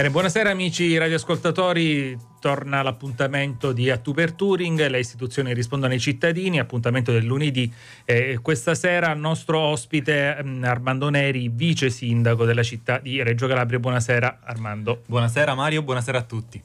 Bene, buonasera amici radioascoltatori, torna l'appuntamento di A Tu per Turing, le istituzioni rispondono ai cittadini, appuntamento del lunedì. Eh, questa sera il nostro ospite mh, mm, Armando Neri, vice sindaco della città di Reggio Calabria. Buonasera Armando. Buonasera Mario, buonasera a tutti.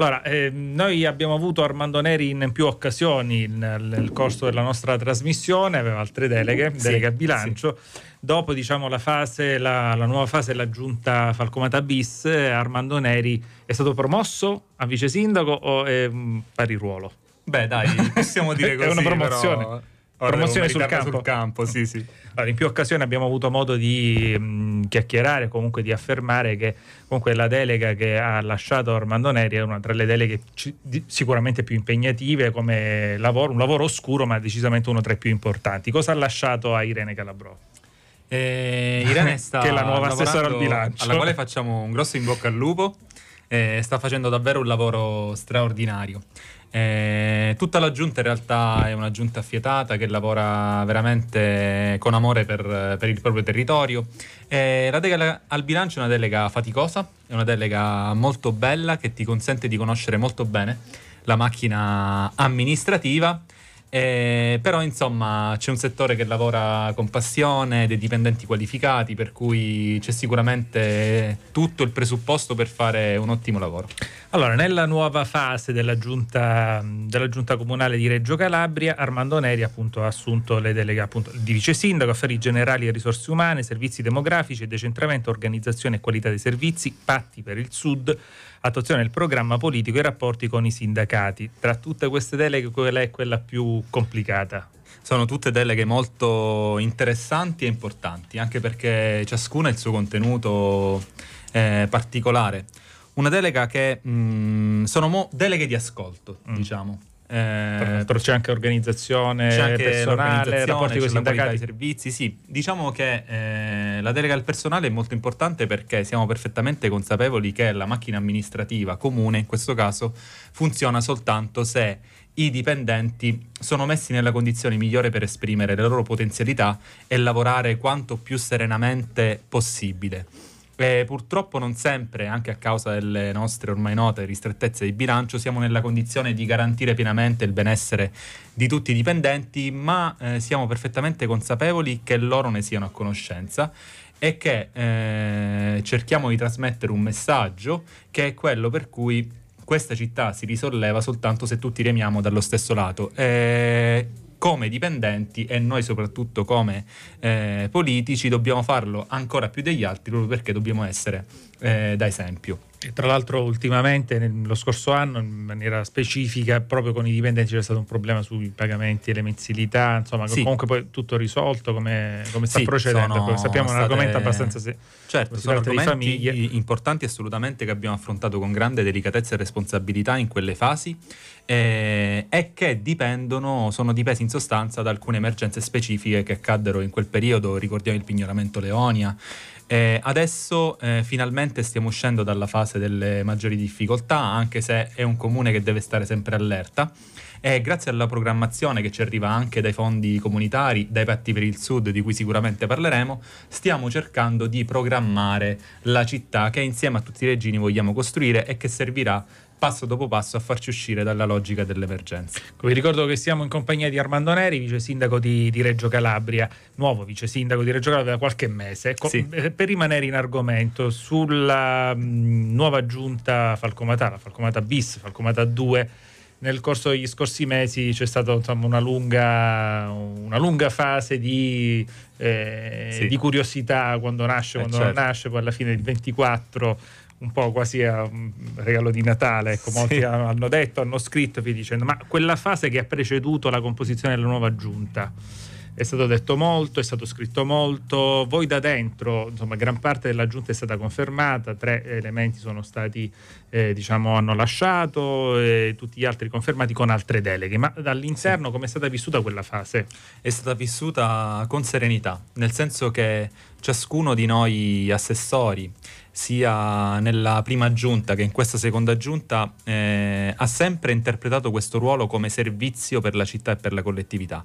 Allora, eh, noi abbiamo avuto Armando Neri in più occasioni nel, nel corso della nostra trasmissione, aveva altre deleghe, sì, delega al bilancio. Sì. Dopo diciamo, la, fase, la, la, nuova fase della Falcomata bis, Armando Neri è stato promosso a vice sindaco o è mm, pari ruolo? Beh, dai, possiamo dire così. è una promozione. Però promozione sul campo. sul campo. sì, sì. Allora, in più occasioni abbiamo avuto modo di mh, mm, chiacchierare, comunque di affermare che comunque la delega che ha lasciato Armando Neri è una tra le deleghe ci, di, sicuramente più impegnative come lavoro, un lavoro oscuro ma decisamente uno tra i più importanti. Cosa ha lasciato a Irene Calabro? Eh, Irene sta che è la nuova assessora al bilancio. Alla quale facciamo un grosso in bocca al lupo eh, sta facendo davvero un lavoro straordinario. Eh, tutta la giunta in realtà è una giunta affietata che lavora veramente con amore per, per il proprio territorio. Eh, la delega al bilancio è una delega faticosa, è una delega molto bella che ti consente di conoscere molto bene la macchina amministrativa eh, però insomma c'è un settore che lavora con passione, dei dipendenti qualificati, per cui c'è sicuramente tutto il presupposto per fare un ottimo lavoro. Allora, nella nuova fase della giunta, della giunta comunale di Reggio Calabria, Armando Neri appunto, ha assunto le delega appunto, di vice sindaco, affari generali e risorse umane, servizi demografici e decentramento, organizzazione e qualità dei servizi, patti per il sud attuazione del programma politico e i rapporti con i sindacati. Tra tutte queste deleghe qual è quella più complicata. Sono tutte deleghe molto interessanti e importanti, anche perché ciascuna ha il suo contenuto eh, particolare. Una delega che mh, mm, sono mo- deleghe di ascolto, mm. diciamo eh, però c'è anche organizzazione c'è anche personale, rapporti con i sindacati. servizi, sì. Diciamo che eh, la delega al personale è molto importante perché siamo perfettamente consapevoli che la macchina amministrativa comune, in questo caso, funziona soltanto se i dipendenti sono messi nella condizione migliore per esprimere le loro potenzialità e lavorare quanto più serenamente possibile. E eh, purtroppo non sempre, anche a causa delle nostre ormai note ristrettezze di bilancio, siamo nella condizione di garantire pienamente il benessere di tutti i dipendenti, ma eh, siamo perfettamente consapevoli che loro ne siano a conoscenza e che eh, cerchiamo di trasmettere un messaggio che è quello per cui questa città si risolleva soltanto se tutti remiamo dallo stesso lato. E eh, come dipendenti e noi soprattutto come eh, politici dobbiamo farlo ancora più degli altri proprio perché dobbiamo essere eh, da esempio. E tra l'altro ultimamente, nello scorso anno, in maniera specifica, proprio con i dipendenti c'è stato un problema sui pagamenti e le mensilità, insomma, sì. comunque poi tutto risolto come, come sta sì, procedendo. Sappiamo che state... un argomento abbastanza... Se... Certo, sono argomenti importanti assolutamente che abbiamo affrontato con grande delicatezza e responsabilità in quelle fasi eh, e che dipendono, sono dipesi in sostanza da alcune emergenze specifiche che accaddero in quel periodo, ricordiamo il pignoramento Leonia, eh, adesso eh, finalmente stiamo uscendo dalla fase delle maggiori difficoltà, anche se è un comune che deve stare sempre allerta. E eh, grazie alla programmazione che ci arriva anche dai fondi comunitari, dai patti per il sud di cui sicuramente parleremo, stiamo cercando di programmare la città che insieme a tutti i regini vogliamo costruire e che servirà passo dopo passo a farci uscire dalla logica dell'emergenza. Vi ricordo che siamo in compagnia di Armando Neri, vice sindaco di, di Reggio Calabria, nuovo vice sindaco di Reggio Calabria da qualche mese. Sì. Eh, per rimanere in argomento, sulla mh, mm, nuova giunta Falcomatà, la Falcomata bis, Falcomata 2, nel corso degli scorsi mesi c'è stata insomma, una, lunga, una, lunga, fase di, eh, sì. di curiosità quando nasce, eh quando certo. non nasce, poi alla fine il 24 un po' quasi a un mm, regalo di Natale, ecco, molti sì. hanno detto, hanno scritto vi dicendo, ma quella fase che ha preceduto la composizione della nuova giunta, è stato detto molto, è stato scritto molto, voi da dentro, insomma, gran parte della giunta è stata confermata, tre elementi sono stati, eh, diciamo, hanno lasciato, e tutti gli altri confermati con altre deleghe, ma dall'interno sì. come è stata vissuta quella fase? È stata vissuta con serenità, nel senso che ciascuno di noi assessori, sia nella prima giunta che in questa seconda giunta eh, ha sempre interpretato questo ruolo come servizio per la città e per la collettività.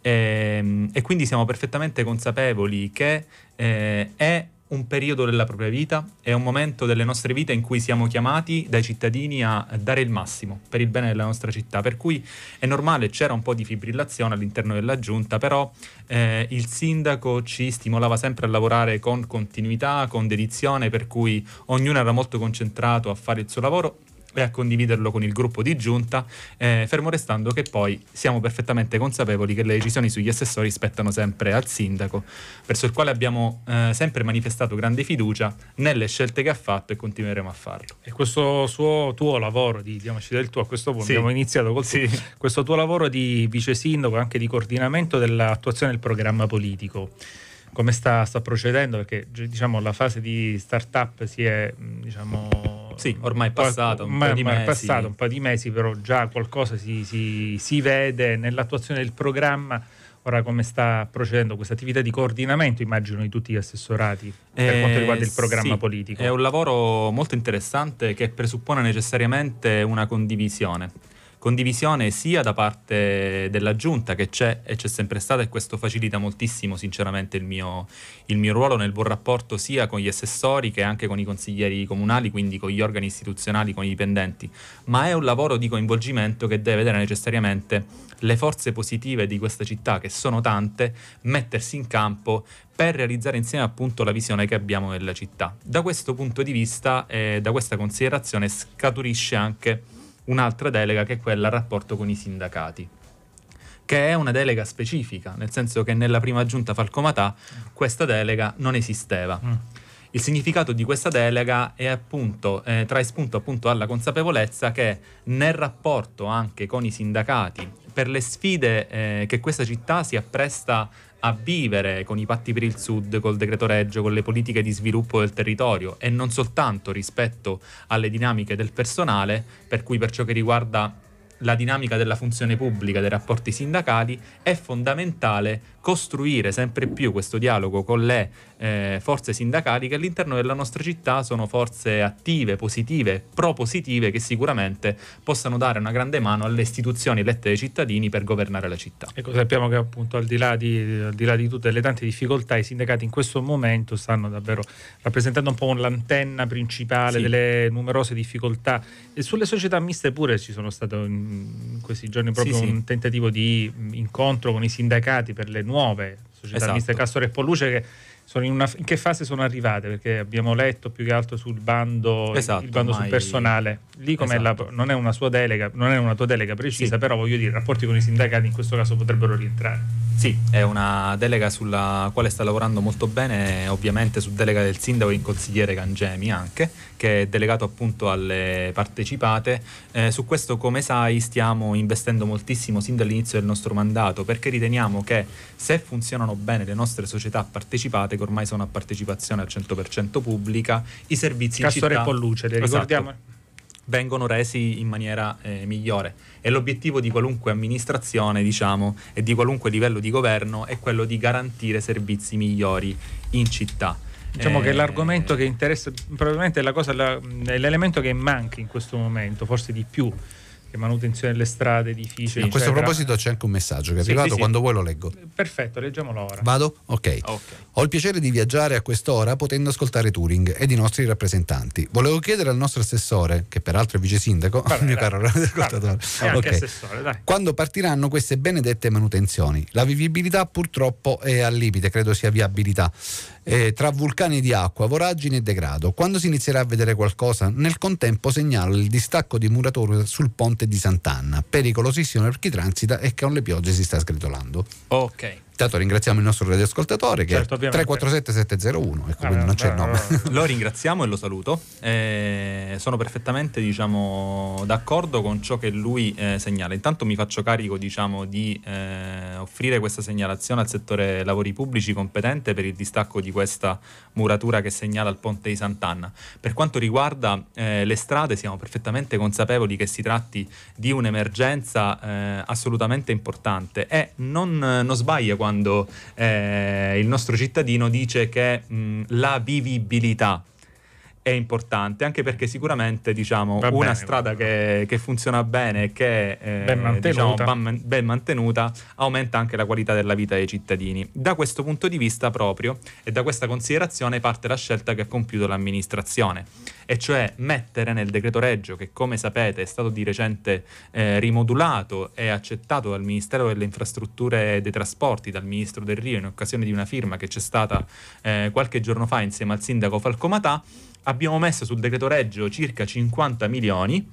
E, ehm, e quindi siamo perfettamente consapevoli che eh, è un periodo della propria vita, è un momento delle nostre vite in cui siamo chiamati dai cittadini a dare il massimo per il bene della nostra città, per cui è normale, c'era un po' di fibrillazione all'interno della giunta, però eh, il sindaco ci stimolava sempre a lavorare con continuità, con dedizione, per cui ognuno era molto concentrato a fare il suo lavoro e a condividerlo con il gruppo di giunta, eh, fermo restando che poi siamo perfettamente consapevoli che le decisioni sugli assessori spettano sempre al sindaco, verso il quale abbiamo eh, sempre manifestato grande fiducia nelle scelte che ha fatto e continueremo a farlo. E questo suo, tuo lavoro, di, diamoci del tuo, a questo punto sì. abbiamo iniziato col sì. questo tuo lavoro di vice sindaco anche di coordinamento dell'attuazione del programma politico come sta, sta, procedendo, perché diciamo, la fase di start-up si è diciamo, sì, ormai è passato un, ma, po, di ma passato un po' di mesi. però già qualcosa si, si, si vede nell'attuazione del programma. Ora come sta procedendo questa attività di coordinamento, immagino, di tutti gli assessorati per eh, quanto riguarda il programma sì, politico? È un lavoro molto interessante che presuppone necessariamente una condivisione condivisione sia da parte della giunta che c'è e c'è sempre stata e questo facilita moltissimo sinceramente il mio, il mio ruolo nel buon rapporto sia con gli assessori che anche con i consiglieri comunali, quindi con gli organi istituzionali, con i dipendenti, ma è un lavoro di coinvolgimento che deve vedere necessariamente le forze positive di questa città, che sono tante, mettersi in campo per realizzare insieme appunto la visione che abbiamo della città. Da questo punto di vista, eh, da questa considerazione, scaturisce anche un'altra delega che è quella al rapporto con i sindacati che è una delega specifica, nel senso che nella prima giunta Falcomatà questa delega non esisteva. Mm. Il significato di questa delega è appunto, eh, trae spunto appunto alla consapevolezza che nel rapporto anche con i sindacati, per le sfide eh, che questa città si appresta a vivere con i patti per il Sud, col decreto Reggio, con le politiche di sviluppo del territorio e non soltanto rispetto alle dinamiche del personale, per cui per ciò che riguarda la dinamica della funzione pubblica, dei rapporti sindacali, è fondamentale costruire sempre più questo dialogo con le eh, forze sindacali che all'interno della nostra città sono forze attive, positive, propositive che sicuramente possano dare una grande mano alle istituzioni elette dai cittadini per governare la città. Ecco, sappiamo che appunto al di là di, al di là di tutte le tante difficoltà i sindacati in questo momento stanno davvero rappresentando un po' l'antenna principale sì. delle numerose difficoltà e sulle società miste pure ci sono stato in questi giorni proprio sì, un tentativo di incontro con i sindacati per le nuove nuove, società esatto. Mister Castore e Polluce che sono in, una, in, che fase sono arrivate? Perché abbiamo letto più che altro sul bando, esatto, il bando sul personale. Lì com'è esatto. la, non è una sua delega, non è una tua delega precisa, sì. però voglio dire, i rapporti con i sindacati in questo caso potrebbero rientrare. Sì, è una delega sulla quale sta lavorando molto bene, ovviamente su delega del sindaco e il consigliere Cangemi anche, che è delegato appunto alle partecipate. Eh, su questo, come sai, stiamo investendo moltissimo sin dall'inizio del nostro mandato perché riteniamo che se funzionano bene le nostre società partecipate, che ormai sono a partecipazione al 100% pubblica, i servizi Castore in città... Castore e Polluce, le esatto. ricordiamo? Esatto vengono resi in maniera eh, migliore e l'obiettivo di qualunque amministrazione diciamo e di qualunque livello di governo è quello di garantire servizi migliori in città Diciamo eh... che l'argomento che interessa, probabilmente è, cosa, la, è l'elemento che manca in questo momento, forse di più che manutenzione delle strade, edifici. Sì, a questo proposito c'è anche un messaggio che è sì, arrivato, sì, quando vuoi lo leggo. Perfetto, leggiamolo ora. Vado? Okay. ok. Ho il piacere di viaggiare a quest'ora potendo ascoltare Turing ed i nostri rappresentanti. Volevo chiedere al nostro assessore, che peraltro è vice sindaco, il mio dai, caro ascoltatore, okay. quando partiranno queste benedette manutenzioni. La vivibilità purtroppo è al limite, credo sia viabilità eh, tra vulcani di acqua, voragini e degrado. Quando si inizierà a vedere qualcosa, nel contempo segnalo il distacco di muratori sul ponte di Sant'Anna, pericolosissimo per chi transita e che con le piogge si sta sgretolando. Ok. Intanto ringraziamo il nostro radioascoltatore che certo, è 347701, ecco, ah, quindi non c'è il nome. Lo ringraziamo e lo saluto. Eh, sono perfettamente diciamo, d'accordo con ciò che lui eh, segnala. Intanto mi faccio carico diciamo, di eh, offrire questa segnalazione al settore lavori pubblici competente per il distacco di questa muratura che segnala il ponte di Sant'Anna. Per quanto riguarda eh, le strade siamo perfettamente consapevoli che si tratti di un'emergenza eh, assolutamente importante e non, non sbaglia quando quando eh, il nostro cittadino dice che mh, mm, la vivibilità è importante, anche perché sicuramente diciamo, bene, una strada che, che, funziona bene e che è eh, ben mantenuta. Diciamo, ben mantenuta aumenta anche la qualità della vita dei cittadini. Da questo punto di vista proprio e da questa considerazione parte la scelta che ha compiuto l'amministrazione, e cioè mettere nel decreto reggio che come sapete è stato di recente eh, rimodulato e accettato dal Ministero delle Infrastrutture e dei Trasporti, dal Ministro del Rio in occasione di una firma che c'è stata eh, qualche giorno fa insieme al sindaco Falcomatà, abbiamo messo sul decreto reggio circa 50 milioni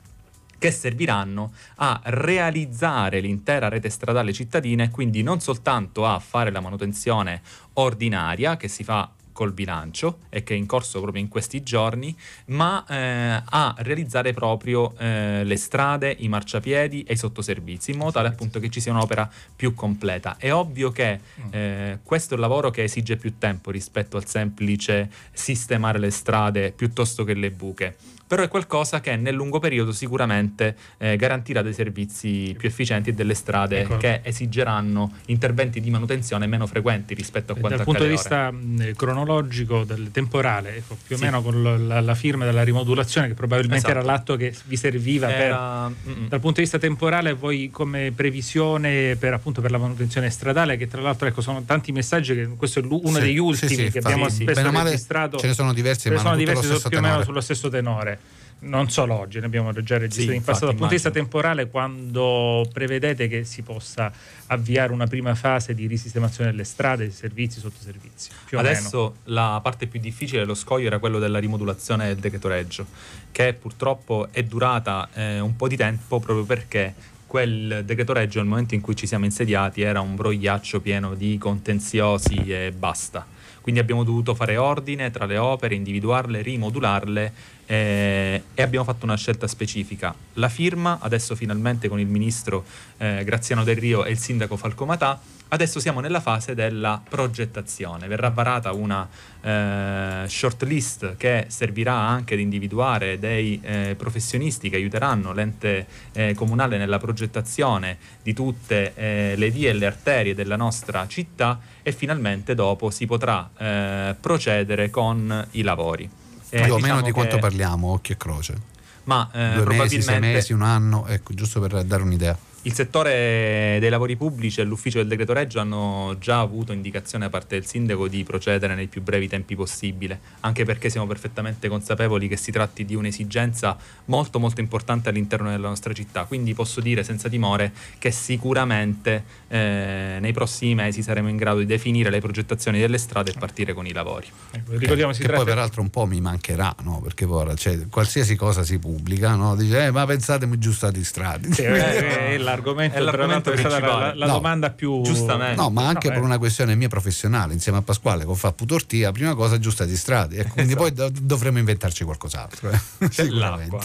che serviranno a realizzare l'intera rete stradale cittadina e quindi non soltanto a fare la manutenzione ordinaria che si fa col bilancio e che è in corso proprio in questi giorni, ma eh, a realizzare proprio eh, le strade, i marciapiedi e i sottoservizi, in modo tale appunto che ci sia un'opera più completa. È ovvio che mm. eh, questo è un lavoro che esige più tempo rispetto al semplice sistemare le strade piuttosto che le buche però è qualcosa che nel lungo periodo sicuramente eh, garantirà dei servizi più efficienti e delle strade ecco. che esigeranno interventi di manutenzione meno frequenti rispetto a quanto dal accade Dal punto di vista mh, cronologico, del, temporale, ecco, più sì. o meno con la, la, firma della rimodulazione che probabilmente esatto. era l'atto che vi serviva era... per, mm, mm. dal punto di vista temporale voi come previsione per, appunto, per la manutenzione stradale che tra l'altro ecco, sono tanti messaggi che questo è uno sì, degli ultimi sì, che abbiamo sì, spesso registrato ce ne sono diversi ce ne sono diversi più o meno sullo stesso tenore non solo oggi, ne abbiamo già registrato sì, in passato. Dal punto di vista temporale, quando prevedete che si possa avviare una prima fase di risistemazione delle strade, dei servizi, sottoservizi? Più Adesso la parte più difficile lo scoglio era quello della rimodulazione del decreto Reggio, che purtroppo è durata eh, un po' di tempo proprio perché quel decreto Reggio, al momento in cui ci siamo insediati, era un brogliaccio pieno di contenziosi e basta quindi abbiamo dovuto fare ordine tra le opere, individuarle, rimodularle eh, e abbiamo fatto una scelta specifica. La firma, adesso finalmente con il ministro eh, Graziano Del Rio e il sindaco Falcomatà, Adesso siamo nella fase della progettazione, verrà varata una eh, shortlist che servirà anche ad individuare dei eh, professionisti che aiuteranno l'ente eh, comunale nella progettazione di tutte eh, le vie e le arterie della nostra città e finalmente dopo si potrà eh, procedere con i lavori. Eh, Io, diciamo meno di quanto parliamo, occhio e croce. Ma probabilmente... Eh, mesi, sei mesi, un anno, ecco, giusto per dare un'idea. Il settore dei lavori pubblici e l'ufficio del decreto Reggio hanno già avuto indicazione da parte del sindaco di procedere nei più brevi tempi possibile, anche perché siamo perfettamente consapevoli che si tratti di un'esigenza molto molto importante all'interno della nostra città, quindi posso dire senza timore che sicuramente eh, nei prossimi mesi saremo in grado di definire le progettazioni delle strade e partire con i lavori. Ecco, ricordiamo che, poi peraltro un po' mi mancherà, no? perché ora, cioè, qualsiasi cosa si pubblica, no? dice eh, ma pensatemi giusto a di strade. Sì, eh, eh, la l'argomento, è l'argomento principale. La, la no, domanda più giustamente. No, ma anche no, eh. per eh. una questione mia professionale, insieme a Pasquale con fa Putortia, prima cosa giusta di strade, e ecco, quindi esatto. poi dovremmo inventarci qualcos'altro. Eh. C'è l'acqua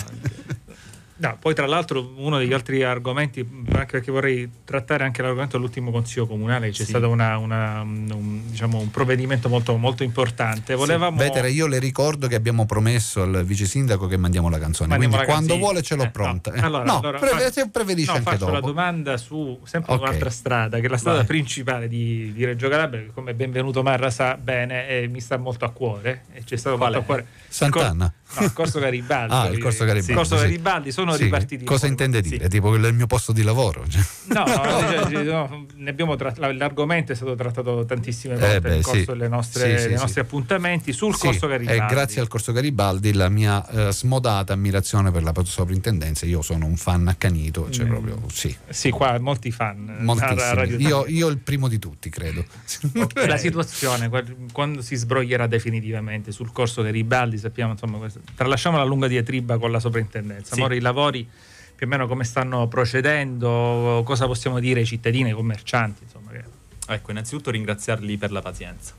No, poi tra l'altro uno degli altri argomenti, anche perché vorrei trattare anche l'argomento dell'ultimo Consiglio Comunale, c'è sì. stato una, una, un, diciamo, un, provvedimento molto, molto importante. Volevamo... Sì. Vetere, io le ricordo che abbiamo promesso al vice sindaco che mandiamo la canzone, mandiamo quindi la quando canzina. vuole ce l'ho eh, pronta. No, eh, allora, no, allora pre- fa... preferisce no, anche faccio dopo. la domanda su sempre okay. un'altra strada, che è la strada Vai. principale di, di, Reggio Calabria, che come benvenuto Marra sa bene e eh, mi sta molto a cuore, e c'è stato Qual molto a cuore. Sant'Anna il corso Garibaldi. Ah, il corso Garibaldi. Sì. Corso Garibaldi sono sì. ripartiti. Cosa intende dire? Sì. Tipo quello è il mio posto di lavoro? Cioè. No, no, cioè, cioè, no trattato, l'argomento è stato trattato tantissime eh, volte eh beh, nel corso dei nostri appuntamenti sul corso Garibaldi. Eh, grazie al corso Garibaldi la mia eh, smodata ammirazione per la sovrintendenza, io sono un fan accanito, cioè mm. proprio sì. Sì, qua molti fan. Eh, io, io il primo di tutti, credo. okay. La situazione quando si sbroglierà definitivamente sul corso Garibaldi, sappiamo insomma questo tralasciamo la lunga diatriba con la soprintendenza, sì. Moro, i lavori più o meno come stanno procedendo, cosa possiamo dire ai cittadini, ai commercianti? Insomma, che... Ecco, innanzitutto ringraziarli per la pazienza.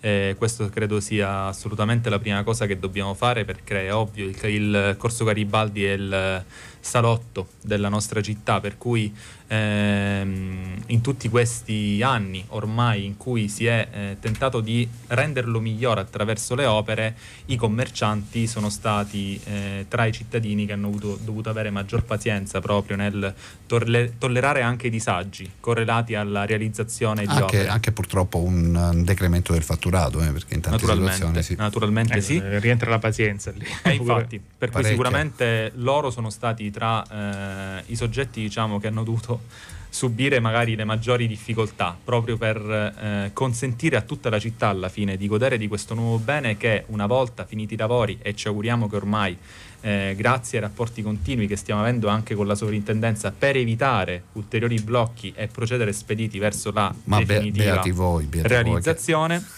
Eh, questo credo sia assolutamente la prima cosa che dobbiamo fare perché è ovvio il, il corso Garibaldi è il salotto della nostra città, per cui ehm, in tutti questi anni ormai in cui si è eh, tentato di renderlo migliore attraverso le opere, i commercianti sono stati eh, tra i cittadini che hanno avuto, dovuto avere maggior pazienza proprio nel tolle- tollerare anche i disagi correlati alla realizzazione anche, di opere. Anche purtroppo un, un decremento del fatturato, eh, perché in tante situazioni sì. Naturalmente eh sì. Eh, Rientra la pazienza lì. E eh, infatti, per cui sicuramente loro sono stati rapporti tra eh, i soggetti diciamo, che hanno dovuto subire magari le maggiori difficoltà, proprio per eh, consentire a tutta la città alla fine di godere di questo nuovo bene che una volta finiti i lavori e ci auguriamo che ormai eh, grazie ai rapporti continui che stiamo avendo anche con la sovrintendenza per evitare ulteriori blocchi e procedere spediti verso la Ma definitiva be- beati voi, beati realizzazione. Voi che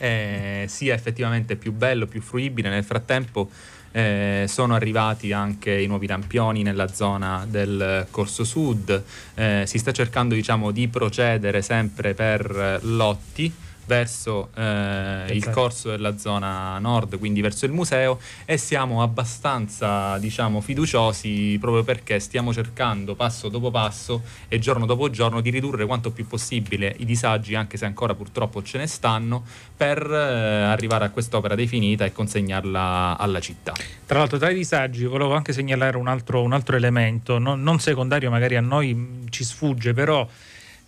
eh, sia effettivamente più bello, più fruibile. Nel frattempo eh, sono arrivati anche i nuovi lampioni nella zona del Corso Sud, eh, si sta cercando diciamo, di procedere sempre per lotti verso eh, il esatto. corso della zona nord, quindi verso il museo e siamo abbastanza diciamo, fiduciosi proprio perché stiamo cercando passo dopo passo e giorno dopo giorno di ridurre quanto più possibile i disagi, anche se ancora purtroppo ce ne stanno, per eh, arrivare a quest'opera definita e consegnarla alla città. Tra l'altro tra i disagi volevo anche segnalare un altro, un altro elemento, no, non secondario magari a noi ci sfugge, però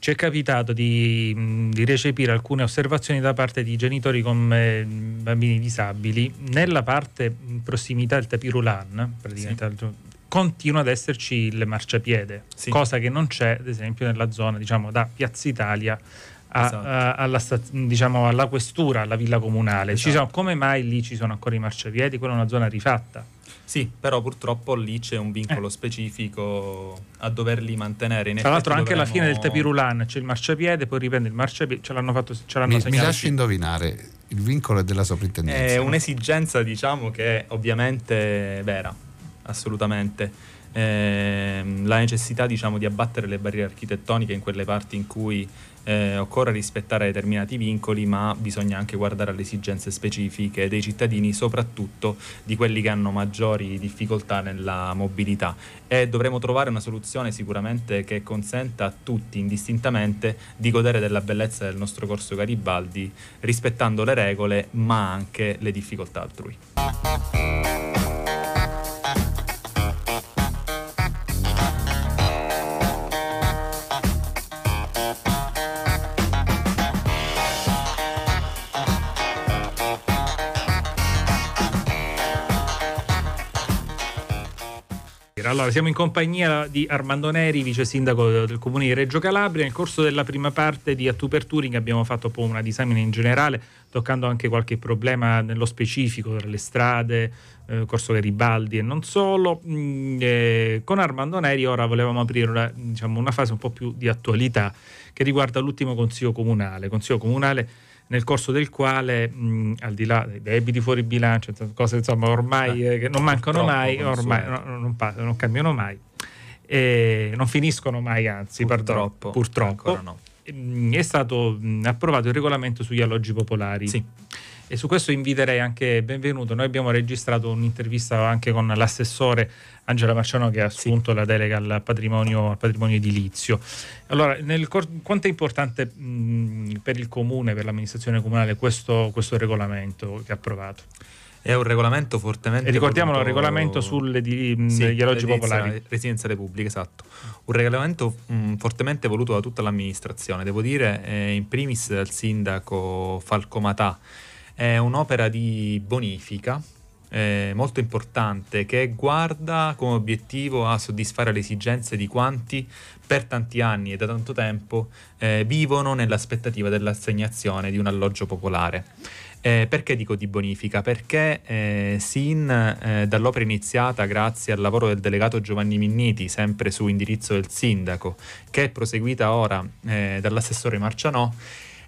ci è capitato di, di, recepire alcune osservazioni da parte di genitori con eh, bambini disabili. Nella parte in prossimità del tapirulan, praticamente, sì. continua ad esserci il marciapiede, sì. cosa che non c'è, ad esempio, nella zona diciamo, da Piazza Italia a, esatto. a, alla, diciamo, alla, questura, alla villa comunale. Esatto. Sono, come mai lì ci sono ancora i marciapiedi? Quella è una zona rifatta. Sì, però purtroppo lì c'è un vincolo eh. specifico a doverli mantenere. In Tra l'altro anche dovremmo... alla fine del Tapirulan c'è il marciapiede, poi riprende il marciapiede, ce l'hanno fatto, ce l'hanno mi, mi lasci indovinare, il vincolo è della soprintendenza. È un'esigenza diciamo che è ovviamente vera assolutamente. Eh, la necessità diciamo, di abbattere le barriere architettoniche in quelle parti in cui eh, occorre rispettare determinati vincoli, ma bisogna anche guardare alle esigenze specifiche dei cittadini, soprattutto di quelli che hanno maggiori difficoltà nella mobilità. E dovremo trovare una soluzione sicuramente che consenta a tutti indistintamente di godere della bellezza del nostro corso Garibaldi, rispettando le regole, ma anche le difficoltà altrui. Allora, siamo in compagnia di Armando Neri, vice sindaco del comune di Reggio Calabria. Nel corso della prima parte di A per Turing abbiamo fatto poi una disamina in generale, toccando anche qualche problema nello specifico tra le strade, eh, Corso Garibaldi e non solo. Mm, eh, con Armando Neri ora volevamo aprire una, diciamo, una fase un po' più di attualità che riguarda l'ultimo consiglio comunale. Consiglio comunale nel corso del quale, mh, al di là dei debiti fuori bilancio, cioè, cose insomma, ormai eh, che non mancano mai, ormai non, non, passano, non cambiano mai, eh, non finiscono mai, anzi, purtroppo, pardon, purtroppo no. mh, è stato mh, approvato il regolamento sugli alloggi popolari. Sì e su questo inviterei anche benvenuto. Noi abbiamo registrato un'intervista anche con l'assessore Angela Marciano che ha assunto sì. la delega al patrimonio, al patrimonio edilizio. Allora, nel, quanto è importante mh, per il comune, per l'amministrazione comunale questo, questo regolamento che ha approvato? È un regolamento fortemente. E ricordiamolo: voluto... il regolamento sugli sì, alloggi popolari. Residenziale pubblica, esatto. Un regolamento mh, fortemente voluto da tutta l'amministrazione. Devo dire, eh, in primis dal sindaco Falcomatà è un'opera di bonifica eh, molto importante che guarda come obiettivo a soddisfare le esigenze di quanti per tanti anni e da tanto tempo eh, vivono nell'aspettativa dell'assegnazione di un alloggio popolare. Eh, perché dico di bonifica? Perché eh, sin eh, dall'opera iniziata grazie al lavoro del delegato Giovanni Minniti, sempre su indirizzo del sindaco, che è proseguita ora eh, dall'assessore Marcianò,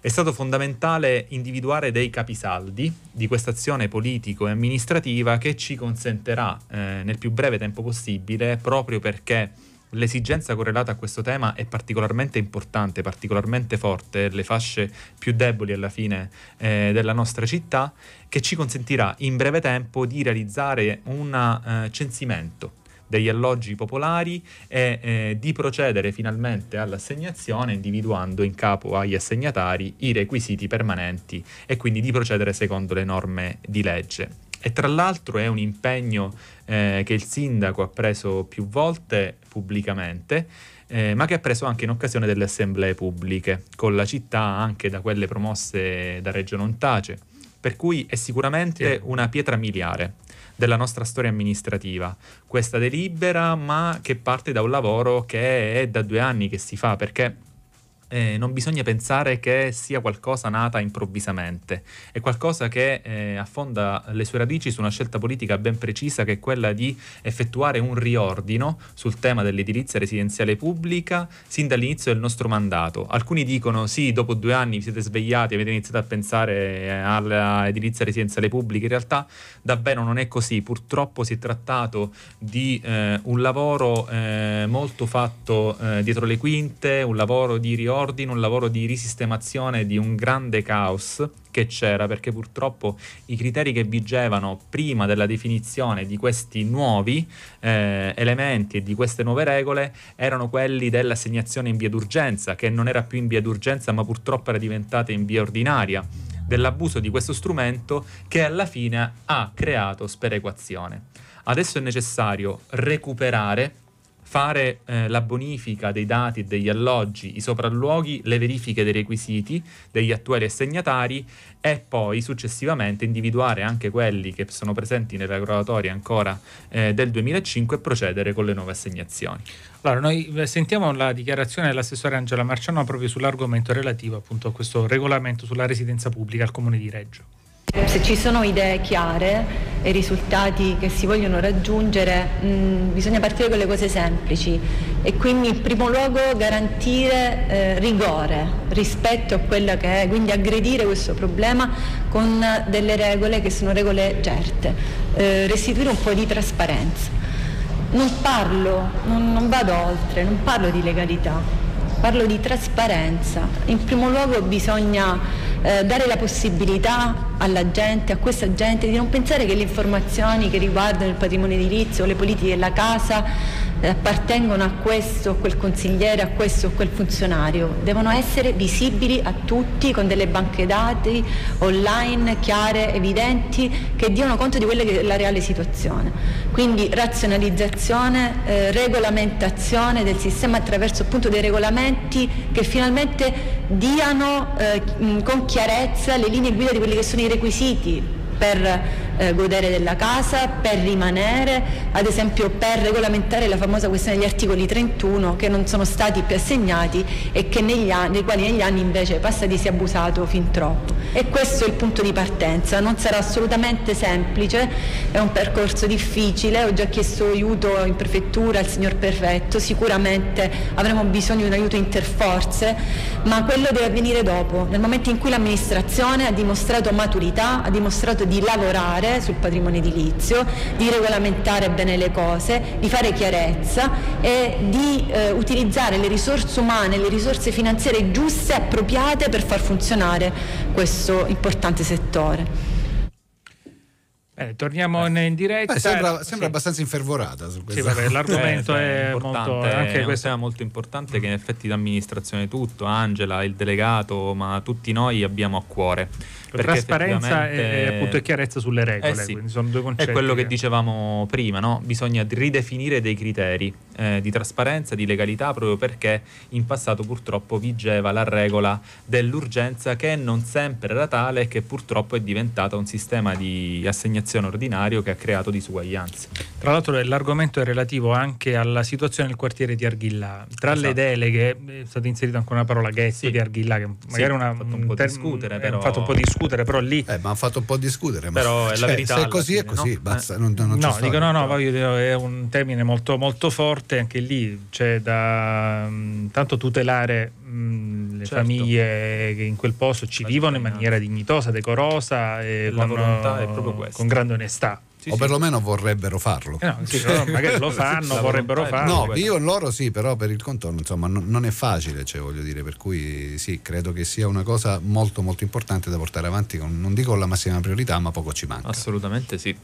è stato fondamentale individuare dei capisaldi di questa azione politico e amministrativa che ci consentirà eh, nel più breve tempo possibile, proprio perché l'esigenza correlata a questo tema è particolarmente importante, particolarmente forte, le fasce più deboli alla fine eh, della nostra città, che ci consentirà in breve tempo di realizzare un eh, censimento degli alloggi popolari e eh, di procedere finalmente all'assegnazione individuando in capo agli assegnatari i requisiti permanenti e quindi di procedere secondo le norme di legge. E tra l'altro è un impegno eh, che il sindaco ha preso più volte pubblicamente, eh, ma che ha preso anche in occasione delle assemblee pubbliche, con la città anche da quelle promosse da Regione Ontace. Per cui è sicuramente sì. una pietra miliare della nostra storia amministrativa, questa delibera, ma che parte da un lavoro che è da due anni che si fa, perché eh, non bisogna pensare che sia qualcosa nata improvvisamente, è qualcosa che eh, affonda le sue radici su una scelta politica ben precisa che è quella di effettuare un riordino sul tema dell'edilizia residenziale pubblica sin dall'inizio del nostro mandato. Alcuni dicono sì, dopo due anni vi siete svegliati, avete iniziato a pensare all'edilizia residenziale pubblica, in realtà davvero non è così, purtroppo si è trattato di eh, un lavoro eh, molto fatto eh, dietro le quinte, un lavoro di riordino riordino, un lavoro di risistemazione di un grande caos che c'era, perché purtroppo i criteri che vigevano prima della definizione di questi nuovi eh, elementi e di queste nuove regole erano quelli dell'assegnazione in via d'urgenza, che non era più in via d'urgenza ma purtroppo era diventata in via ordinaria, dell'abuso di questo strumento che alla fine ha creato sperequazione. Adesso è necessario recuperare fare eh, la bonifica dei dati e degli alloggi, i sopralluoghi, le verifiche dei requisiti degli attuali assegnatari e poi successivamente individuare anche quelli che sono presenti nelle regolatorie ancora eh, del 2005 e procedere con le nuove assegnazioni. Allora, noi eh, sentiamo la dichiarazione dell'assessore Angela Marciano proprio sull'argomento relativo appunto a questo regolamento sulla residenza pubblica al Comune di Reggio. Se ci sono idee chiare e risultati che si vogliono raggiungere, mh, mm, bisogna partire con le cose semplici e quindi in primo luogo garantire eh, rigore rispetto a quella che è, quindi aggredire questo problema con delle regole che sono regole certe, eh, restituire un po' di trasparenza. Non parlo, non, non vado oltre, non parlo di legalità, parlo di trasparenza. In primo luogo bisogna eh, dare la possibilità alla gente, a questa gente, di non pensare che le informazioni che riguardano il patrimonio edilizio, le politiche della casa, appartengono a questo, o quel consigliere, a questo, o quel funzionario. Devono essere visibili a tutti con delle banche dati online chiare, evidenti, che diano conto di quella che è la reale situazione. Quindi razionalizzazione, eh, regolamentazione del sistema attraverso appunto dei regolamenti che finalmente diano eh, con chiarezza le linee guida di quelli che sono i requisiti per eh, godere della casa, per rimanere, ad esempio per regolamentare la famosa questione degli articoli 31 che non sono stati più assegnati e anni, dei quali negli anni invece passati si è abusato fin troppo. E questo è il punto di partenza, non sarà assolutamente semplice, è un percorso difficile, ho già chiesto aiuto in prefettura al signor Perfetto, sicuramente avremo bisogno di un aiuto interforze, ma quello deve avvenire dopo, nel momento in cui l'amministrazione ha dimostrato maturità, ha dimostrato di lavorare, legiferare sul patrimonio edilizio, di regolamentare bene le cose, di fare chiarezza e di eh, utilizzare le risorse umane, le risorse finanziarie giuste e appropriate per far funzionare questo importante settore. Bene, eh, torniamo eh. in diretta. Beh, sembra, sembra sì. abbastanza infervorata su questo. Sì, vabbè, l'argomento eh, è, molto, anche è questo è molto importante che in effetti l'amministrazione tutto, Angela, il delegato, ma tutti noi abbiamo a cuore. Trasparenza e, appunto, chiarezza sulle regole, eh sì, sono due concetti. È quello che, che dicevamo prima, no? bisogna ridefinire dei criteri eh, di trasparenza, di legalità, proprio perché in passato purtroppo vigeva la regola dell'urgenza che non sempre era tale e che purtroppo è diventata un sistema di assegnazione elezione ordinario che ha creato disuguaglianze. Tra l'altro eh, l'argomento è relativo anche alla situazione del quartiere di Arghilla. Tra esatto. le deleghe eh, è stata inserita anche una parola ghetto sì. di Arghilla che magari sì, una, fatto un, po' ter- discutere, eh, però... fatto un po' discutere, però lì... Eh, ma ha fatto un po' discutere, ma però è la cioè, verità. Se è così fine, è così, no? basta, non, non No, dico no, no, è un termine molto, molto forte, anche lì c'è da um, tanto tutelare mh, mm, le certo. famiglie che in quel posto ci La vivono in maniera dignitosa, decorosa e La con, volontà è proprio questa. con grande onestà. Sì, o perlomeno vorrebbero farlo. Eh, no, sì, magari lo fanno, vorrebbero farlo. No, io loro sì, però per il contorno insomma non, non è facile, cioè, voglio dire, per cui sì, credo che sia una cosa molto molto importante da portare avanti, con, non dico la massima priorità, ma poco ci manca. Assolutamente sì.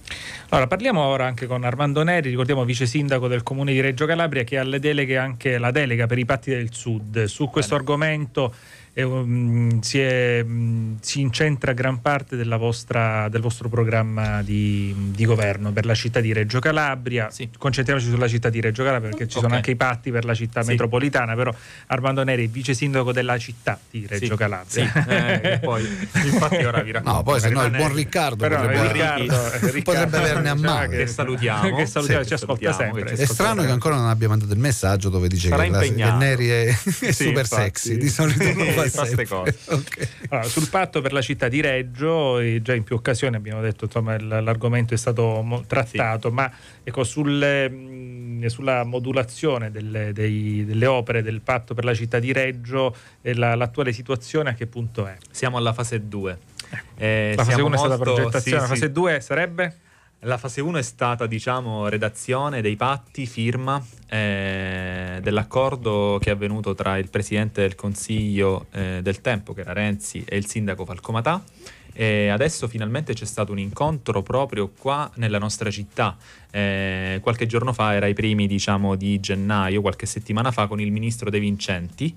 Allora parliamo ora anche con Armando Neri, ricordiamo vice sindaco del comune di Reggio Calabria che ha le deleghe anche la delega per i patti del sud. Su questo Bene. argomento eh, um, si, è, um, si, incentra gran parte vostra, del vostro programma di, di, governo per la città di Reggio Calabria. Sì. Concentriamoci sulla città di Reggio Calabria perché ci okay. sono anche i patti per la città sì. metropolitana, però Armando Neri è vice sindaco della città di Reggio sì. Calabria. Eh, poi, infatti ora vi racconto. No, poi se no il buon Riccardo però, potrebbe, Riccardo, Riccardo, potrebbe averne diciamo a mano. Che, salutiamo. Che salutiamo, ci ascolta sempre. È strano che ancora non abbia mandato il messaggio dove dice Sarà che, la, che Neri è, è super infatti. sexy, di solito non fa queste cose. Okay. Allora, sul patto per la città di Reggio, già in più occasioni abbiamo detto che l'argomento è stato trattato, sì. ma ecco, sulle, sulla modulazione delle, dei, delle, opere del patto per la città di Reggio, la, l'attuale situazione a che punto è? Siamo alla fase 2. Ecco. Eh, la fase 1 molto... è stata progettazione, sì, la fase 2 sì. sarebbe? La fase 1 è stata, diciamo, redazione dei patti, firma eh, dell'accordo che è avvenuto tra il presidente del Consiglio eh, del tempo, che era Renzi, e il sindaco Falcomatà. E adesso finalmente c'è stato un incontro proprio qua nella nostra città. Eh, qualche giorno fa era i primi, diciamo, di gennaio, qualche settimana fa, con il ministro De Vincenti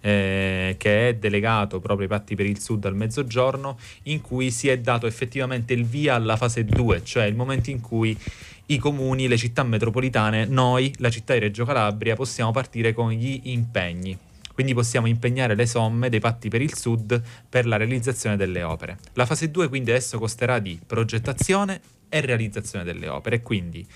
eh, che è delegato proprio ai patti per il Sud al mezzogiorno, in cui si è dato effettivamente il via alla fase 2, cioè il momento in cui i comuni, le città metropolitane, noi, la città di Reggio Calabria, possiamo partire con gli impegni. Quindi possiamo impegnare le somme dei patti per il Sud per la realizzazione delle opere. La fase 2 quindi adesso costerà di progettazione e realizzazione delle opere, quindi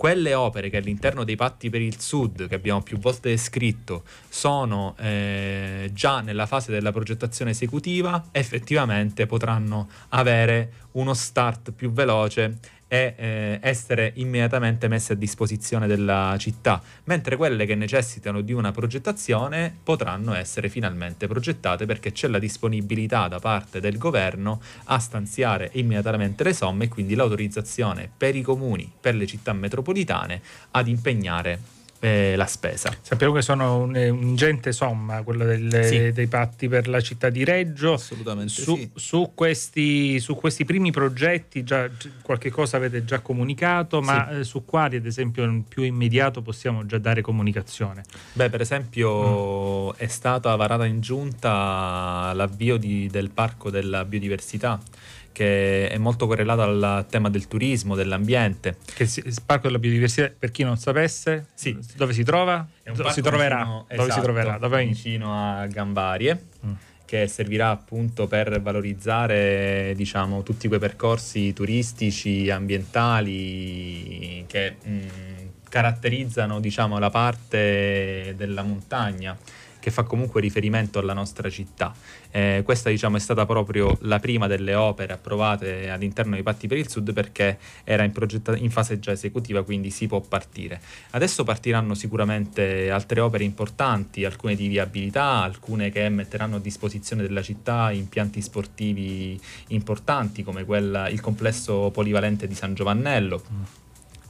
quelle opere che all'interno dei patti per il Sud, che abbiamo più volte descritto, sono eh, già nella fase della progettazione esecutiva, effettivamente potranno avere uno start più veloce e eh, essere immediatamente messe a disposizione della città, mentre quelle che necessitano di una progettazione potranno essere finalmente progettate perché c'è la disponibilità da parte del governo a stanziare immediatamente le somme e quindi l'autorizzazione per i comuni, per le città metropolitane ad impegnare eh, la spesa. Sappiamo che sono eh, un'ingente somma quella delle, sì. dei patti per la città di Reggio. Assolutamente. Su, sì. su, questi, su questi, primi progetti già, qualche cosa avete già comunicato, ma sì. eh, su quali ad esempio in più immediato possiamo già dare comunicazione? Beh, per esempio mm. è stata varata in giunta l'avvio di, del Parco della Biodiversità che è molto correlato al tema del turismo, dell'ambiente. Che il Parco della Biodiversità, per chi non sapesse, sì, dove si trova? Si troverà, vicino, dove esatto, si troverà? Dove vicino a Gambarie. Mm che servirà appunto per valorizzare diciamo, tutti quei percorsi turistici, ambientali che mh, mm, caratterizzano diciamo, la parte della montagna che fa comunque riferimento alla nostra città. Eh, questa diciamo, è stata proprio la prima delle opere approvate all'interno dei patti per il Sud perché era in, progetta- in fase già esecutiva, quindi si può partire. Adesso partiranno sicuramente altre opere importanti, alcune di viabilità, alcune che metteranno a disposizione della città impianti sportivi importanti come quella, il complesso polivalente di San Giovannello. Mm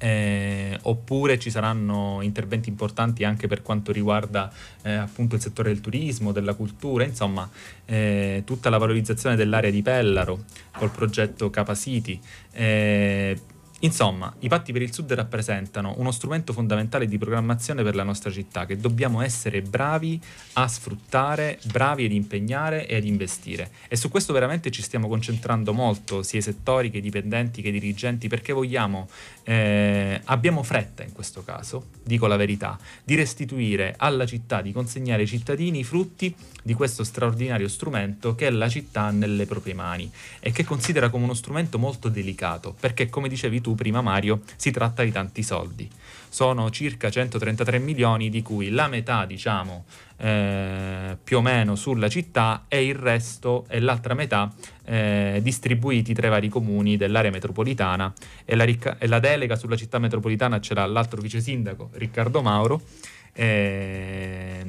eh, oppure ci saranno interventi importanti anche per quanto riguarda eh, appunto il settore del turismo, della cultura, insomma eh, tutta la valorizzazione dell'area di Pellaro col progetto Capacity. Eh, Insomma, i patti per il Sud rappresentano uno strumento fondamentale di programmazione per la nostra città che dobbiamo essere bravi a sfruttare, bravi ad impegnare e ad investire. E su questo veramente ci stiamo concentrando molto, sia i settori che i dipendenti che i dirigenti, perché vogliamo, eh, abbiamo fretta in questo caso, dico la verità, di restituire alla città, di consegnare ai cittadini i frutti di questo straordinario strumento che è la città nelle proprie mani e che considera come uno strumento molto delicato, perché come dicevi tu, tu prima Mario, si tratta di tanti soldi. Sono circa 133 milioni, di cui la metà, diciamo, eh, più o meno sulla città e il resto e l'altra metà eh, distribuiti tra i vari comuni dell'area metropolitana e la, ricca- e la delega sulla città metropolitana ce l'ha l'altro vice sindaco Riccardo Mauro. Eh,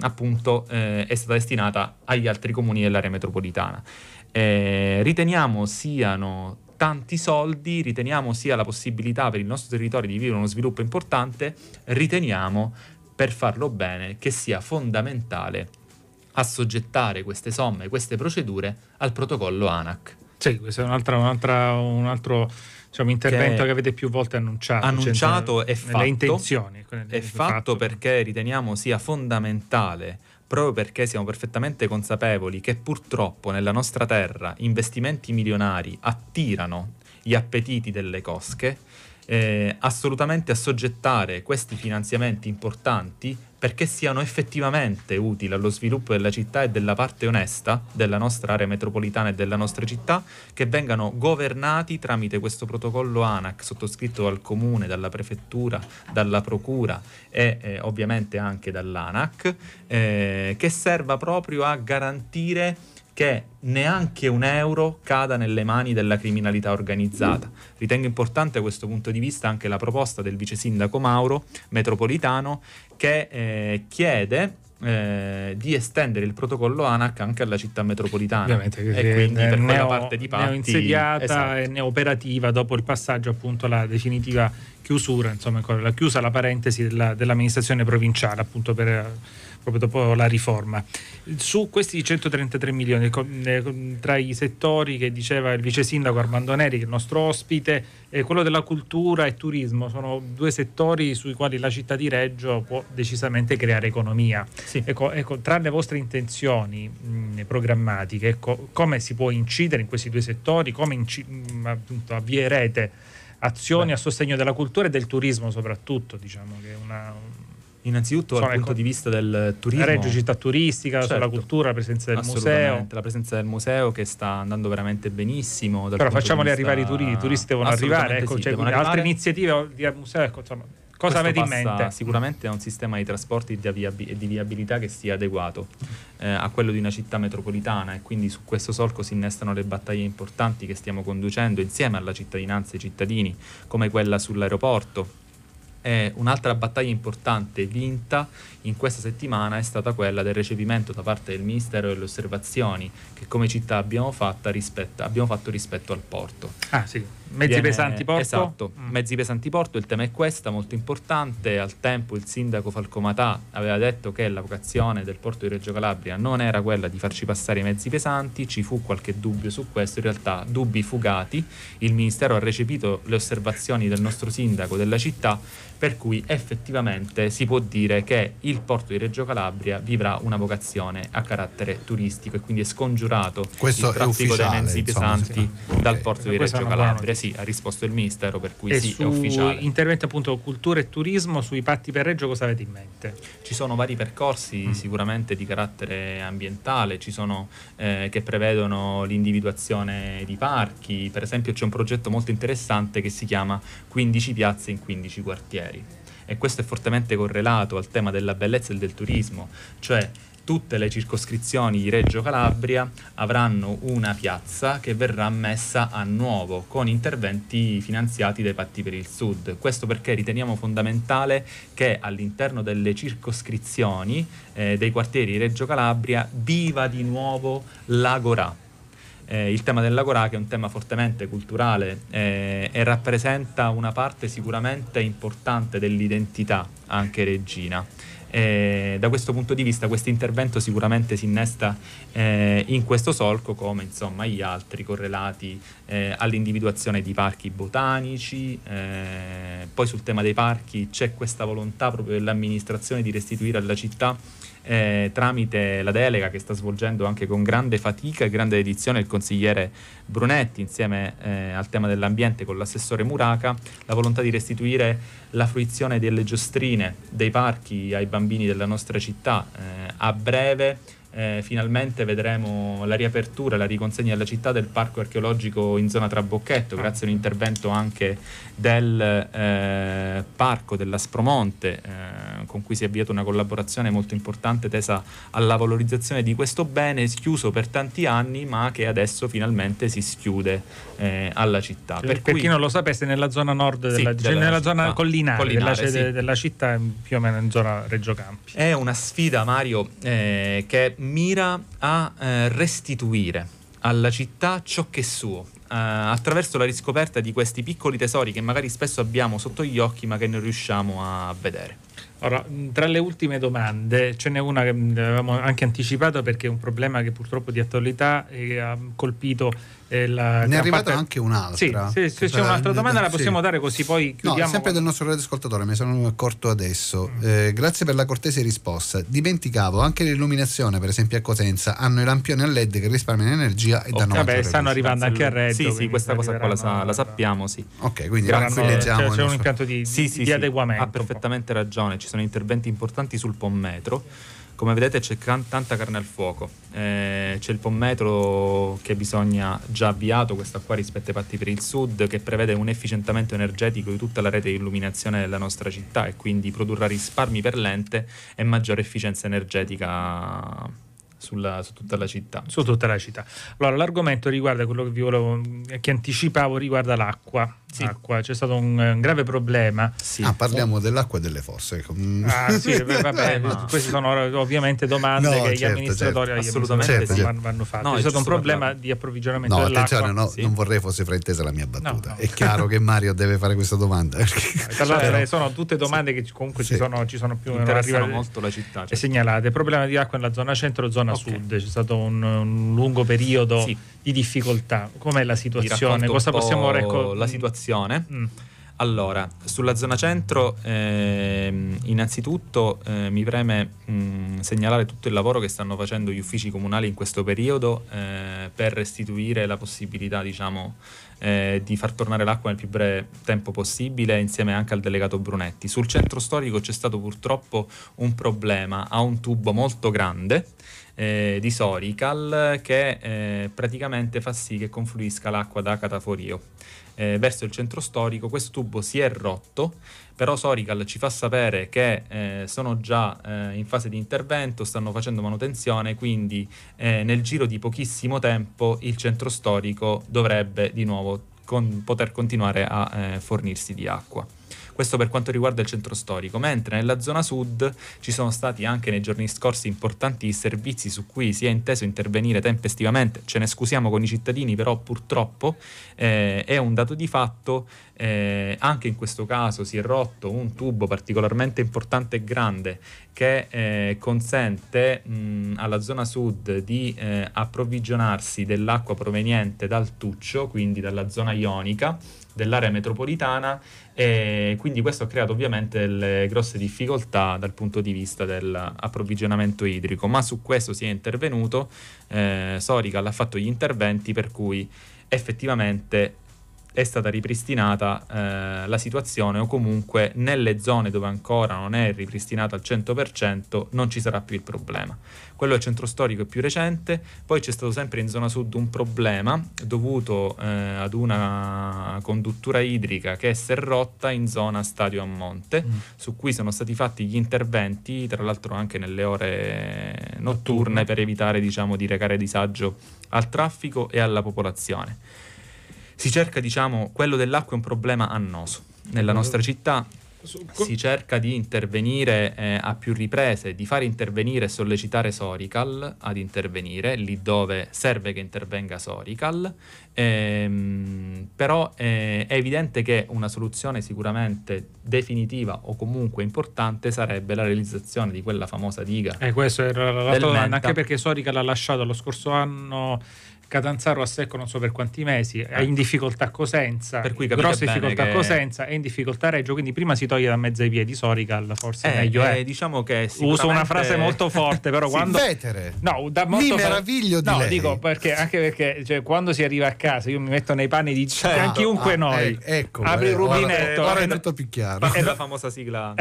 appunto eh, è stata destinata agli altri comuni dell'area metropolitana. Eh, riteniamo siano tanti soldi, riteniamo sia la possibilità per il nostro territorio di vivere uno sviluppo importante, riteniamo per farlo bene che sia fondamentale assoggettare queste somme, queste procedure al protocollo ANAC. Sì, questo è un'altra, un'altra, un altro diciamo, intervento che, che, avete più volte annunciato. Cioè, annunciato e fatto. Le intenzioni. È fatto, fatto perché riteniamo sia fondamentale proprio perché siamo perfettamente consapevoli che purtroppo nella nostra terra investimenti milionari attirano gli appetiti delle cosche eh, assolutamente assoggettare questi finanziamenti importanti perché siano effettivamente utili allo sviluppo della città e della parte onesta della nostra area metropolitana e della nostra città, che vengano governati tramite questo protocollo ANAC sottoscritto dal comune, dalla prefettura, dalla procura e eh, ovviamente anche dall'ANAC, eh, che serva proprio a garantire che neanche un euro cada nelle mani della criminalità organizzata. Ritengo importante da questo punto di vista anche la proposta del vice sindaco Mauro Metropolitano che eh, chiede eh, di estendere il protocollo ANAC anche alla città metropolitana. Ovviamente, e quindi per me la parte di Patti... insediata esatto. e neoperativa dopo il passaggio appunto alla definitiva chiusura, insomma, la chiusa la parentesi della, dell'amministrazione provinciale appunto per proprio dopo la riforma. Su questi 133 milioni, eh, tra i settori che diceva il vice sindaco Armando Neri, il nostro ospite, eh, quello della cultura e turismo sono due settori sui quali la città di Reggio può decisamente creare economia. Sì. Ecco, ecco, tra le vostre intenzioni mh, programmatiche, ecco, come si può incidere in questi due settori, come inci- mh, appunto, avvierete azioni Beh. a sostegno della cultura e del turismo soprattutto, diciamo che è una, Innanzitutto dal punto ecco di vista del turismo. Cioè la regio turistica, certo, sulla cultura, la presenza del museo. La presenza del museo che sta andando veramente benissimo. Però facciamoli vista... arrivare i turisti, i turisti devono arrivare. Ecco, sì, cioè, devono arrivare. altre iniziative del museo, ecco, insomma, cosa avete in mente? Sicuramente a un sistema di trasporti e di viabilità che sia adeguato eh, a quello di una città metropolitana e quindi su questo solco si innestano le battaglie importanti che stiamo conducendo insieme alla cittadinanza e ai cittadini, come quella sull'aeroporto e un'altra battaglia importante vinta in questa settimana è stata quella del recepimento da parte del Ministero delle osservazioni che come città abbiamo, abbiamo fatto rispetto al porto. Ah, sì. Mezzi viene, pesanti porto? Esatto, mm. mezzi pesanti porto, il tema è questo, molto importante. Al tempo il sindaco Falcomatà aveva detto che la vocazione del porto di Reggio Calabria non era quella di farci passare i mezzi pesanti, ci fu qualche dubbio su questo, in realtà dubbi fugati. Il Ministero ha recepito le osservazioni del nostro sindaco della città, per cui effettivamente si può dire che il porto di Reggio Calabria vivrà una vocazione a carattere turistico e quindi è scongiurato questo il traffico dei mezzi insomma, pesanti sì. dal porto di Reggio Calabria sì, ha risposto il Ministero, per cui e sì, è ufficiale. Interventi appunto cultura e turismo, sui patti per Reggio cosa avete in mente? Ci sono vari percorsi mm. sicuramente di carattere ambientale, ci sono eh, che prevedono l'individuazione di parchi, per esempio c'è un progetto molto interessante che si chiama 15 piazze in 15 quartieri e questo è fortemente correlato al tema della bellezza e del turismo, cioè tutte le circoscrizioni di Reggio Calabria avranno una piazza che verrà messa a nuovo con interventi finanziati dai patti per il sud. Questo perché riteniamo fondamentale che all'interno delle circoscrizioni eh, dei quartieri di Reggio Calabria viva di nuovo l'agorà. Eh, il tema dell'agorà che è un tema fortemente culturale eh, e rappresenta una parte sicuramente importante dell'identità anche regina eh, da questo punto di vista questo intervento sicuramente si innesta eh, in questo solco come insomma gli altri correlati eh, all'individuazione di parchi botanici eh, poi sul tema dei parchi c'è questa volontà proprio dell'amministrazione di restituire alla città eh, tramite la delega che sta svolgendo anche con grande fatica e grande dedizione il consigliere Brunetti insieme eh, al tema dell'ambiente con l'assessore Muraca, la volontà di restituire la fruizione delle giostrine dei parchi ai bambini della nostra città eh, a breve eh, finalmente vedremo la riapertura, la riconsegna alla città del parco archeologico in zona Trabocchetto, grazie a un intervento anche del eh, parco dell'Aspromonte, eh, con cui si è avviata una collaborazione molto importante tesa alla valorizzazione di questo bene schiuso per tanti anni, ma che adesso finalmente si schiude eh, alla città. per, per cui... chi non lo sapesse, nella zona nord, della, sì, della, nella zona collinare, collinare della, sì. della, città, più o meno in zona Reggio Campi. È una sfida, Mario, eh, che mira a eh, restituire alla città ciò che è suo, eh, attraverso la riscoperta di questi piccoli tesori che magari spesso abbiamo sotto gli occhi ma che non riusciamo a vedere. Ora, tra le ultime domande ce n'è una che avevamo anche anticipato perché è un problema che purtroppo di attualità ha colpito eh, ne è arrivata parte... anche un'altra. Sì, se, c'è un'altra domanda la possiamo sì. dare così poi chiudiamo. No, sempre del nostro radioascoltatore mi sono accorto adesso. Mm. Eh, grazie per la cortese risposta. Dimenticavo, anche l'illuminazione, per esempio a Cosenza, hanno i lampioni a LED che risparmiano energia e oh, danno Vabbè, stanno arrivando anche a Red. Sì, sì, questa cosa qua la, sa, la, sappiamo, sì. Ok, quindi grazie. Cioè, c'è nostro... un impianto di, sì, di, sì, di adeguamento. Ha perfettamente ragione, ci sono interventi importanti sul POM metro come vedete c'è can- tanta carne al fuoco, eh, c'è il pommetolo che bisogna già avviato, questo qua rispetto ai patti per il sud, che prevede un efficientamento energetico di tutta la rete di illuminazione della nostra città e quindi produrrà risparmi per lente e maggiore efficienza energetica sulla, su tutta la città. Su tutta la città. Allora, l'argomento riguarda quello che vi volevo, che anticipavo, riguarda l'acqua sì. acqua, c'è stato un, eh, un grave problema. Sì. Ah, parliamo dell'acqua e delle fosse. Ecco. Mm. Ah, sì, vabbè, no. queste sono ovviamente domande no, che certo, gli amministratori certo, assolutamente certo, certo. vanno fatte. No, c'è stato un problema parlare. di approvvigionamento no, dell'acqua. Attenzione, no, sì. non vorrei fosse fraintesa la mia battuta. È chiaro che Mario deve fare questa domanda. Tra l'altro eh, sono tutte domande che comunque ci sono, ci, sono, più arrivate molto la città. Certo. segnalate. Problema di acqua nella zona centro e zona sud. C'è stato un, un lungo periodo di difficoltà. Com'è la situazione? Cosa possiamo raccontare? La situazione situazione. Mm. Allora, sulla zona centro eh, innanzitutto eh, mi preme mh, mm, segnalare tutto il lavoro che stanno facendo gli uffici comunali in questo periodo eh, per restituire la possibilità diciamo, eh, di far tornare l'acqua nel più breve tempo possibile insieme anche al delegato Brunetti. Sul centro storico c'è stato purtroppo un problema a un tubo molto grande eh, di Sorical che eh, praticamente fa sì che confluisca l'acqua da Cataforio eh, verso il centro storico, questo tubo si è rotto, però Sorical ci fa sapere che eh, sono già eh, in fase di intervento, stanno facendo manutenzione, quindi eh, nel giro di pochissimo tempo il centro storico dovrebbe di nuovo con, poter continuare a eh, fornirsi di acqua questo per quanto riguarda il centro storico, mentre nella zona sud ci sono stati anche nei giorni scorsi importanti servizi su cui si è inteso intervenire tempestivamente, ce ne scusiamo con i cittadini, però purtroppo eh, è un dato di fatto, eh, anche in questo caso si è rotto un tubo particolarmente importante e grande che eh, consente mh, alla zona sud di eh, approvvigionarsi dell'acqua proveniente dal Tuccio, quindi dalla zona ionica dell'area metropolitana e quindi questo ha creato ovviamente delle grosse difficoltà dal punto di vista dell'approvvigionamento idrico, ma su questo si è intervenuto, eh, Sorical ha fatto gli interventi per cui effettivamente è stata ripristinata eh, la situazione o comunque nelle zone dove ancora non è ripristinata al 100% non ci sarà più il problema. Quello è il centro storico più recente, poi c'è stato sempre in zona sud un problema dovuto eh, ad una conduttura idrica che è serrotta in zona stadio a monte, mm. su cui sono stati fatti gli interventi, tra l'altro anche nelle ore notturne per evitare diciamo, di recare disagio al traffico e alla popolazione si cerca, diciamo, quello dell'acqua è un problema annoso. Nella nostra città si cerca di intervenire eh, a più riprese, di far intervenire e sollecitare Sorical ad intervenire lì dove serve che intervenga Sorical, ehm, però eh, è evidente che una soluzione sicuramente definitiva o comunque importante sarebbe la realizzazione di quella famosa diga. E eh, questo era l'altro domanda, anche perché Sorical ha lasciato lo scorso anno Catanzaro a secco non so per quanti mesi, è ecco. in difficoltà a Cosenza, per cui grosse difficoltà che... Cosenza, è in difficoltà a Reggio, quindi prima si toglie da mezzo ai piedi Sorical, forse eh, meglio eh, diciamo che sicuramente... Uso una frase molto forte, però quando... Vetere. No, da molto... Mi meraviglio di No, lei. dico perché, anche perché cioè, quando si arriva a casa io mi metto nei panni di certo. Ah, chiunque ah, noi, eh, ecco, apri il rubinetto... Ora è tutto più chiaro. È la famosa sigla.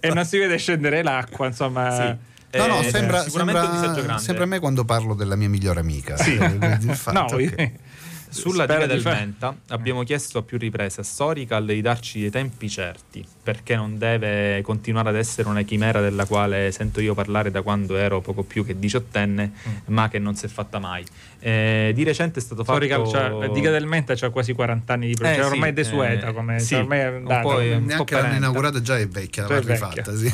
e non si vede scendere l'acqua, insomma... Sì No, no, eh, sembra, sembra, Sembra a me quando parlo della mia migliore amica. Sì. Eh, no, okay. Sulla diga del fare. Menta eh. abbiamo chiesto a più riprese a Storical di darci dei tempi certi, perché non deve continuare ad essere una chimera della quale sento io parlare da quando ero poco più che diciottenne, mm. ma che non si è fatta mai. Eh, di recente è stato Storical fatto... Cioè, la diga del Menta ha quasi 40 anni di progetto, eh, cioè, ormai è desueta, eh, come sì, cioè, ormai è andata. Poi, un neanche l'hanno inaugurata già è vecchia, l'hanno rifatta, sì.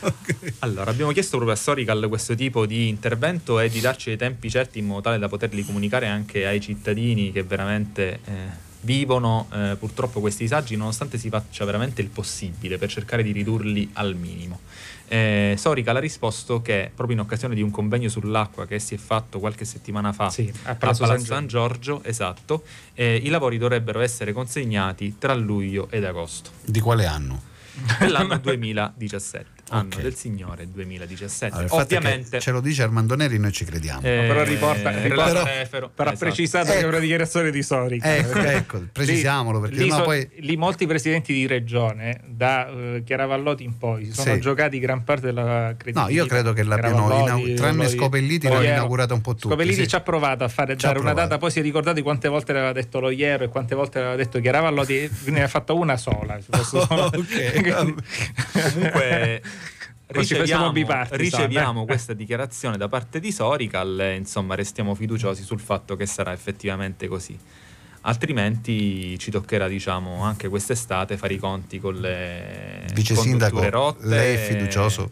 okay. Allora, abbiamo chiesto proprio a Storical questo tipo di intervento e di darci dei tempi certi in modo tale da poterli comunicare anche ai cittadini Che che veramente eh, vivono eh, purtroppo questi disagi nonostante si faccia veramente il possibile per cercare di ridurli al minimo. Eh, Sorical ha risposto che proprio in occasione di un convegno sull'acqua che si è fatto qualche settimana fa sì, a Palazzo, San, San Giorgio, esatto, eh, i lavori dovrebbero essere consegnati tra luglio ed agosto. Di quale anno? Dell'anno 2017. Anno okay. del Signore 2017. Allora, Ovviamente ce lo dice Armando Neri, noi ci crediamo. Eh, però riporta, eh, riporta però, refero, però esatto. precisato ecco. che è una ecco. dichiarazione di Sori. Ecco, ecco, precisiamolo perché lì, no, so, poi... lì molti presidenti di regione da uh, Chiaravallotti in poi si sono sì. giocati gran parte della credibilità. No, io credo che l'abbiano inaugurato, tranne Scopelliti l'hanno inaugurata un po' tutti. Scopelliti sì. ci ha provato a fare dare una data, poi si è ricordato quante volte l'aveva detto lo Iero e quante volte l'aveva detto Chiaravallotti, ne ha fatta una sola. comunque riceviamo, riceviamo eh. questa dichiarazione da parte di Sorical e insomma restiamo fiduciosi sul fatto che sarà effettivamente così altrimenti ci toccherà diciamo anche quest'estate fare i conti con le vice sindaco rotte lei è fiducioso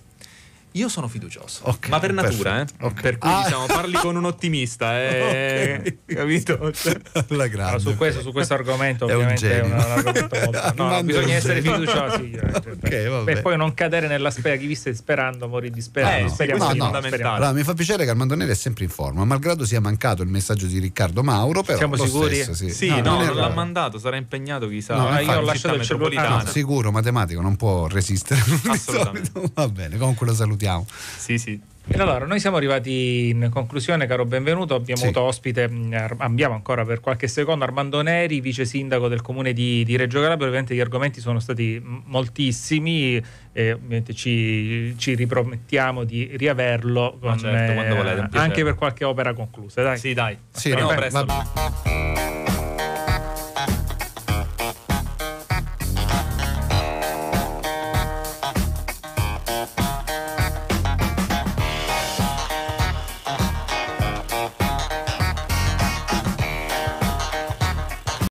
io sono fiducioso, okay, ma per natura, eh? okay. per cui ah. diciamo, parli con un ottimista, eh? okay. capito? Alla grande. Ah, su, questo, su questo argomento ovviamente è un, genio. è un, un argomento molto... No, bisogna essere fiduciosi. E poi non cadere nella spera, chi vi stai sperando mori di spera. Eh, no. Speriamo no, no. fondamentale. Allora, mi fa piacere che Armando Neri è sempre in forma, malgrado sia mancato il messaggio di Riccardo Mauro, però Siamo sicuri? Stesso, sì, sì no, non, non l'ha mandato, sarà impegnato chissà. No, ah, io ho lasciato il cellulare. sicuro, matematico, non può resistere. Va bene, comunque lo salutiamo sappiamo. Sì, sì. E allora, noi siamo arrivati in conclusione, caro benvenuto. Abbiamo sì. avuto ospite, mm, abbiamo ancora per qualche secondo Armando Neri, vice sindaco del comune di, di Reggio Calabria. Ovviamente gli argomenti sono stati moltissimi e ovviamente ci, ci ripromettiamo di riaverlo con, certo, eh, volete, anche per qualche opera conclusa. Dai. Sì, dai. Sì, no, presto.